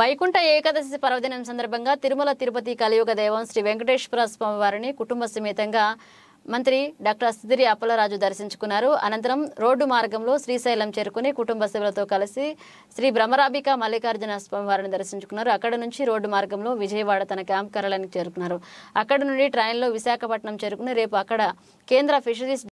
వైకుంఠ ఏకాదశి పర్వదినం సందర్భంగా తిరుమల తిరుపతి కలియుగ దైవం శ్రీ వెంకటేశ్వర స్వామి వారిని కుటుంబ సమేతంగా మంత్రి డాక్టర్ అస్తిరి అప్పలరాజు దర్శించుకున్నారు అనంతరం రోడ్డు మార్గంలో శ్రీశైలం చేరుకుని కుటుంబ సభ్యులతో కలిసి శ్రీ భ్రమరాబిక మల్లికార్జున స్వామి వారిని దర్శించుకున్నారు అక్కడ నుంచి రోడ్డు మార్గంలో విజయవాడ తన క్యాంప్ కార్యాలయానికి చేరుకున్నారు అక్కడ నుండి ట్రైన్లో విశాఖపట్నం చేరుకుని రేపు అక్కడ కేంద్ర ఫిషరీస్